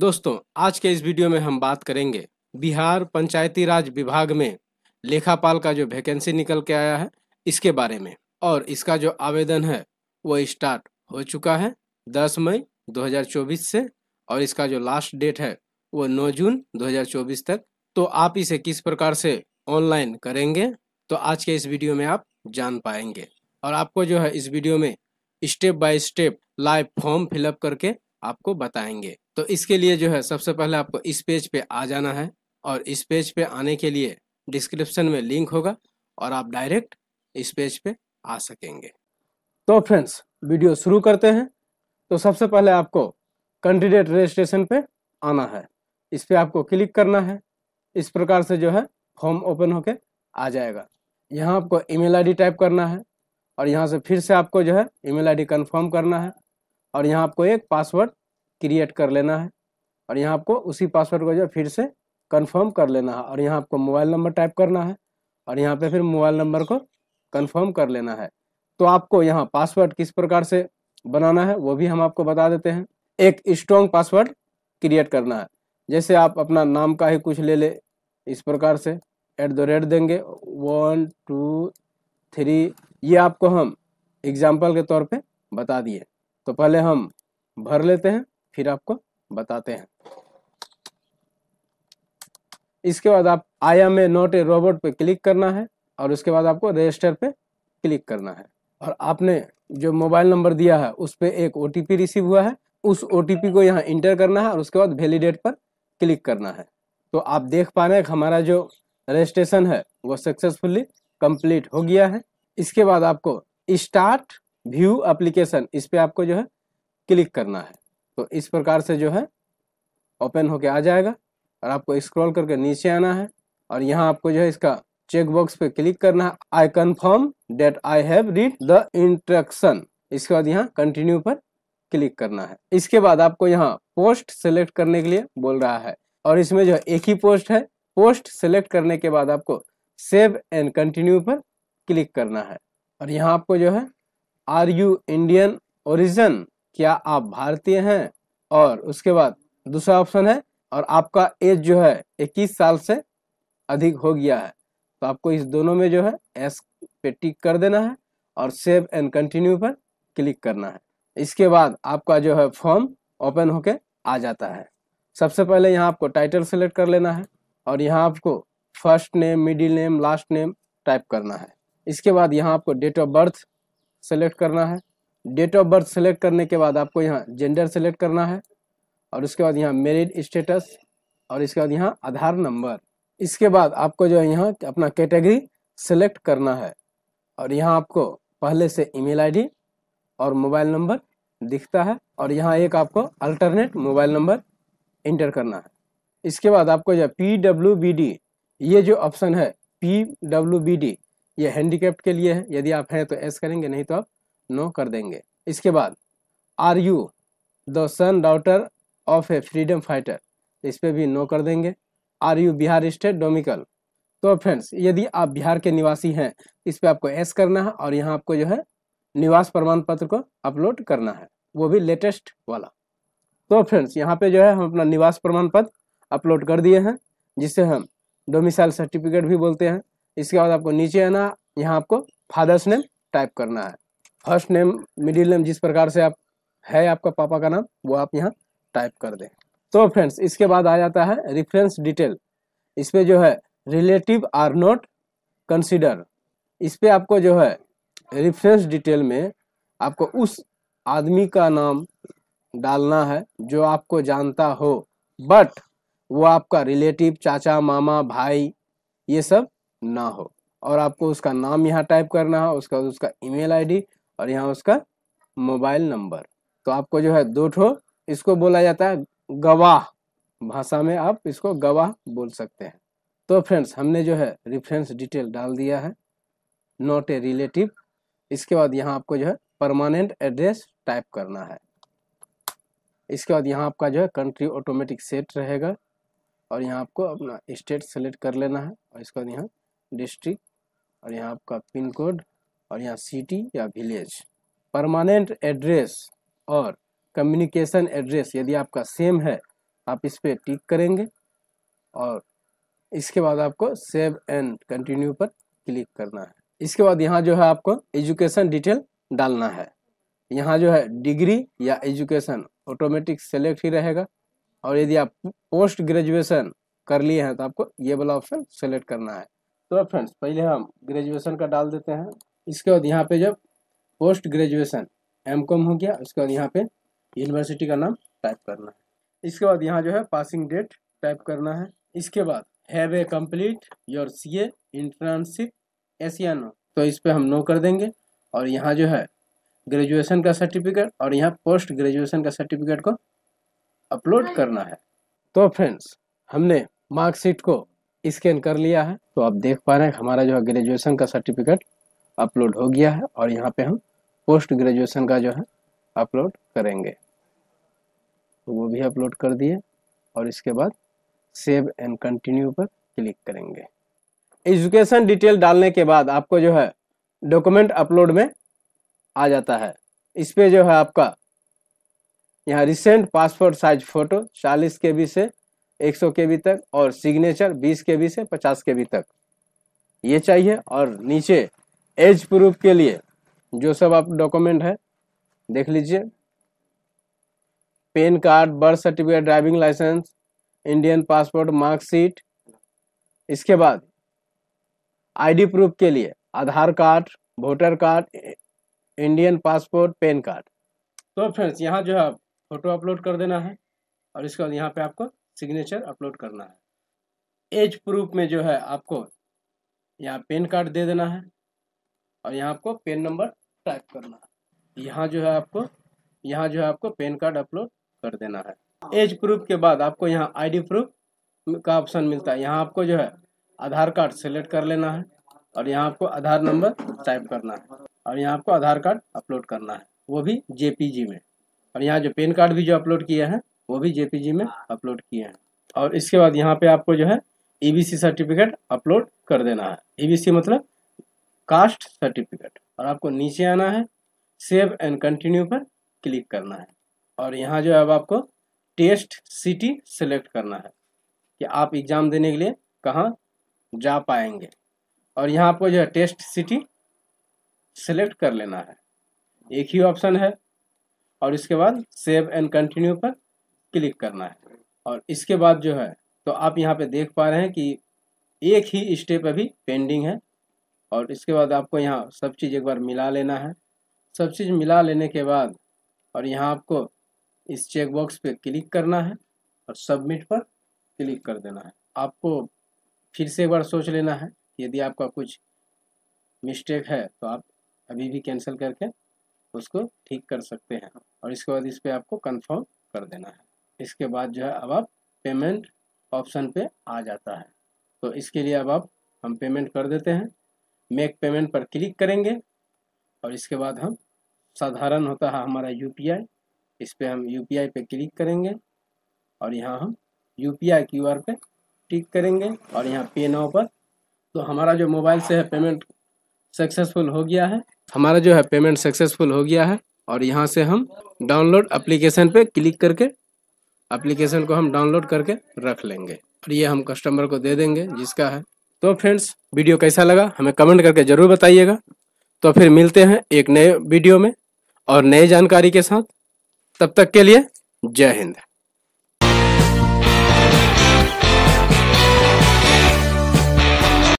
दोस्तों आज के इस वीडियो में हम बात करेंगे बिहार पंचायती राज विभाग में लेखापाल का जो वैकेंसी निकल के आया है इसके बारे में और इसका जो आवेदन है वो स्टार्ट हो चुका है 10 मई 2024 से और इसका जो लास्ट डेट है वो 9 जून 2024 तक तो आप इसे किस प्रकार से ऑनलाइन करेंगे तो आज के इस वीडियो में आप जान पाएंगे और आपको जो है इस वीडियो में step by step live form fill up करके आपको बताएंगे तो इसके लिए जो है सबसे पहले आपको इस पेज पे आ जाना है और इस पेज पे आने के लिए डिस्क्रिप्शन में लिंक होगा और आप डायरेक्ट इस पेज पे आ सकेंगे तो फ्रेंड्स वीडियो शुरू करते हैं तो सबसे पहले आपको कैंडिडेट रजिस्ट्रेशन पे आना है इस पर आपको क्लिक करना है इस प्रकार से जो है फॉर्म ओपन होके आ जाएगा यहाँ आपको ईमेल आईडी टाइप करना है और यहाँ से फिर से आपको जो है ईमेल आईडी कंफर्म करना है और यहाँ आपको एक पासवर्ड क्रिएट कर लेना है और यहाँ आपको उसी पासवर्ड को जो फिर से कंफर्म कर लेना है और यहाँ आपको मोबाइल नंबर टाइप करना है और यहाँ पे फिर मोबाइल नंबर को कंफर्म कर लेना है तो आपको यहाँ पासवर्ड किस प्रकार से बनाना है वो भी हम आपको बता देते हैं एक स्ट्रॉन्ग पासवर्ड क्रिएट करना है जैसे आप अपना नाम का ही कुछ ले ले इस प्रकार से एट द रेट देंगे वन टू थ्री ये आपको हम एग्जाम्पल के तौर पे बता दिए तो पहले हम भर लेते हैं फिर आपको बताते हैं इसके बाद आप I am a not a robot पे क्लिक करना है और उसके बाद आपको रजिस्टर पे क्लिक करना है और आपने जो मोबाइल नंबर दिया है उस पर एक ओ रिसीव हुआ है उस ओ को यहाँ इंटर करना है और उसके बाद वैलिडेट पर क्लिक करना है तो आप देख पा रहे हैं हमारा जो रजिस्ट्रेशन है वो सक्सेसफुली कंप्लीट हो गया है इसके बाद आपको स्टार्ट व्यू एप्लीकेशन इस पर आपको जो है क्लिक करना है तो इस प्रकार से जो है ओपन होके आ जाएगा और आपको स्क्रॉल करके नीचे आना है और यहाँ आपको जो है इसका चेक बॉक्स पे क्लिक करना है I confirm that I have read the instruction इसके बाद यहाँ कंटिन्यू पर क्लिक करना है इसके बाद आपको यहाँ पोस्ट सेलेक्ट करने के लिए बोल रहा है और इसमें जो एक ही पोस्ट है पोस्ट सेलेक्ट करने के बाद आपको सेव एंड कंटिन्यू पर क्लिक करना है और यहाँ आपको जो है आर यू इंडियन ओरिजन क्या आप भारतीय हैं और उसके बाद दूसरा ऑप्शन है और आपका एज जो है 21 साल से अधिक हो गया है तो आपको इस दोनों में जो है एस पे टिक कर देना है और सेव एंड कंटिन्यू पर क्लिक करना है इसके बाद आपका जो है फॉर्म ओपन होके आ जाता है सबसे पहले यहाँ आपको टाइटल सेलेक्ट कर लेना है और यहाँ आपको first name middle name last name type करना है इसके बाद यहाँ आपको डेट ऑफ बर्थ सेलेक्ट करना है डेट ऑफ बर्थ सेलेक्ट करने के बाद आपको यहाँ जेंडर सेलेक्ट करना है और उसके बाद यहाँ मेरिड स्टेटस और इसके बाद यहाँ आधार नंबर इसके बाद आपको जो है यहाँ अपना कैटेगरी सेलेक्ट करना है और यहाँ आपको पहले से ईमेल आईडी और मोबाइल नंबर दिखता है और यहाँ एक आपको अल्टरनेट मोबाइल नंबर इंटर करना है इसके बाद आपको जो पी डब्ल्यू बी डी ये जो ऑप्शन है पी डब्ल्यू बी डी ये हैंडीकेप्ट के लिए है यदि आप हैं तो एस करेंगे नहीं तो आप नो कर देंगे इसके बाद are you the son daughter of a freedom fighter इस पर भी नो कर देंगे are you Bihar state domicile तो फ्रेंड्स यदि आप बिहार के निवासी हैं इस पर आपको एस करना है और यहाँ आपको जो है निवास प्रमाण पत्र को अपलोड करना है वो भी लेटेस्ट वाला तो फ्रेंड्स यहाँ पे जो है हम अपना निवास प्रमाण पत्र अपलोड कर दिए हैं जिसे हम डोमिसाइल सर्टिफिकेट भी बोलते हैं इसके बाद आपको नीचे आना यहाँ आपको फादर्स नेम टाइप करना है फर्स्ट नेम मिडिल नेम जिस प्रकार से आप है आपका पापा का नाम वो आप यहाँ टाइप कर दें तो फ्रेंड्स इसके बाद आ जाता है रेफरेंस डिटेल इस पर जो है रिलेटिव आर नॉट कंसिडर इस पर आपको जो है रिफरेंस डिटेल में आपको उस आदमी का नाम डालना है जो आपको जानता हो बट वो आपका रिलेटिव चाचा मामा भाई ये सब ना हो और आपको उसका नाम यहाँ टाइप करना है उसका उसका ईमेल आईडी और यहाँ उसका मोबाइल नंबर तो आपको जो है दो ठो इसको बोला जाता है गवाह भाषा में आप इसको गवाह बोल सकते हैं तो फ्रेंड्स हमने जो है रिफ्रेंस डिटेल डाल दिया है नॉट ए रिलेटिव इसके बाद यहाँ आपको जो है परमानेंट एड्रेस टाइप करना है इसके बाद यहाँ आपका जो है कंट्री ऑटोमेटिक सेट रहेगा और यहाँ आपको अपना स्टेट सेलेक्ट कर लेना है और इसके बाद यहाँ डिस्ट्रिक्ट और यहाँ आपका पिन कोड और यहाँ सिटी या विलेज परमानेंट एड्रेस और कम्युनिकेशन एड्रेस यदि आपका सेम है आप इस पर टिक करेंगे और इसके बाद आपको सेव एंड कंटिन्यू पर क्लिक करना है इसके बाद यहाँ जो है आपको एजुकेशन डिटेल डालना है यहाँ जो है डिग्री या एजुकेशन ऑटोमेटिक सेलेक्ट ही रहेगा और यदि आप पोस्ट ग्रेजुएशन कर लिए हैं तो आपको ये वाला ऑप्शन सेलेक्ट करना है तो फ्रेंड्स पहले हम ग्रेजुएशन का डाल देते हैं इसके बाद यहाँ पे जब पोस्ट ग्रेजुएशन एम कॉम हो गया उसके बाद यहाँ पे यूनिवर्सिटी का नाम टाइप करना है इसके बाद यहाँ जो है पासिंग डेट टाइप करना है इसके बाद have a complete your C A internship yes या नो तो इस पर हम नो कर देंगे और यहाँ जो है ग्रेजुएशन का सर्टिफिकेट और यहाँ पोस्ट ग्रेजुएशन का सर्टिफिकेट को अपलोड करना है तो फ्रेंड्स हमने मार्कशीट को स्कैन कर लिया है तो आप देख पा रहे हैं हमारा जो है ग्रेजुएशन का सर्टिफिकेट अपलोड हो गया है और यहाँ पे हम पोस्ट ग्रेजुएशन का जो है अपलोड करेंगे तो वो भी अपलोड कर दिए और इसके बाद सेव एंड कंटिन्यू पर क्लिक करेंगे एजुकेशन डिटेल डालने के बाद आपको जो है डॉक्यूमेंट अपलोड में आ जाता है इस पर जो है आपका यहाँ रिसेंट पासपोर्ट साइज फोटो 40 के बी से 100 के बी तक और सिग्नेचर 20 के बी से 50 के बी तक ये चाहिए और नीचे एज प्रूफ के लिए जो सब आप डॉक्यूमेंट है देख लीजिए PAN card birth certificate driving licence Indian passport marksheet इसके बाद आईडी प्रूफ के लिए Aadhaar card voter card Indian passport PAN card तो फ्रेंड्स यहाँ जो है फोटो अपलोड कर देना है और इसके बाद यहाँ पे आपको सिग्नेचर अपलोड करना है एज प्रूफ में जो है आपको यहाँ पेन कार्ड दे देना है और यहाँ आपको पेन नंबर टाइप करना है यहाँ जो है आपको यहाँ जो है आपको पेन कार्ड अपलोड कर देना है एज प्रूफ के बाद आपको यहाँ आई प्रूफ का ऑप्शन मिलता है यहाँ आपको जो है आधार कार्ड सेलेक्ट कर लेना है और यहाँ आपको आधार नंबर टाइप करना है और यहाँ आपको आधार कार्ड अपलोड करना है वो भी जेपीजी में और यहाँ जो पेन कार्ड भी जो अपलोड किया है वो भी जेपीजी में अपलोड किए हैं और इसके बाद यहाँ पे आपको जो है ईबीसी सर्टिफिकेट अपलोड कर देना है ईबीसी e मतलब कास्ट सर्टिफिकेट और आपको नीचे आना है सेव एंड कंटिन्यू पर क्लिक करना है और यहाँ जो है अब आपको टेस्ट सिटी सेलेक्ट करना है कि आप एग्ज़ाम देने के लिए कहाँ जा पाएंगे और यहाँ आपको जो है टेस्ट सिटी सेलेक्ट कर लेना है एक ही ऑप्शन है और इसके बाद सेव एंड कंटिन्यू पर क्लिक करना है और इसके बाद जो है तो आप यहाँ पे देख पा रहे हैं कि एक ही स्टेप अभी पेंडिंग है और इसके बाद आपको यहाँ सब चीज़ एक बार मिला लेना है सब चीज़ मिला लेने के बाद और यहाँ आपको इस चेकबॉक्स पे क्लिक करना है और सबमिट पर क्लिक कर देना है आपको फिर से एक बार सोच लेना है यदि आपका कुछ मिस्टेक है तो आप अभी भी कैंसिल करके उसको ठीक कर सकते हैं और इसके बाद इस पर आपको कन्फर्म कर देना है इसके बाद जो है अब आप पेमेंट ऑप्शन पे आ जाता है तो इसके लिए अब आप हम पेमेंट कर देते हैं मेक पेमेंट पर क्लिक करेंगे और इसके बाद हम साधारण होता है हमारा यू इस पर हम यू पर क्लिक करेंगे और यहाँ हम U P I Q R पर क्लिक करेंगे और यहाँ पे नाव पर तो हमारा जो मोबाइल से है पेमेंट सक्सेसफुल हो गया है हमारा जो है पेमेंट सक्सेसफुल हो गया है और यहाँ से हम डाउनलोड एप्लीकेशन पे क्लिक करके एप्लीकेशन को हम डाउनलोड करके रख लेंगे और ये हम कस्टमर को दे देंगे जिसका है तो फ्रेंड्स वीडियो कैसा लगा हमें कमेंट करके ज़रूर बताइएगा तो फिर मिलते हैं एक नए वीडियो में और नए जानकारी के साथ तब तक के लिए जय हिंद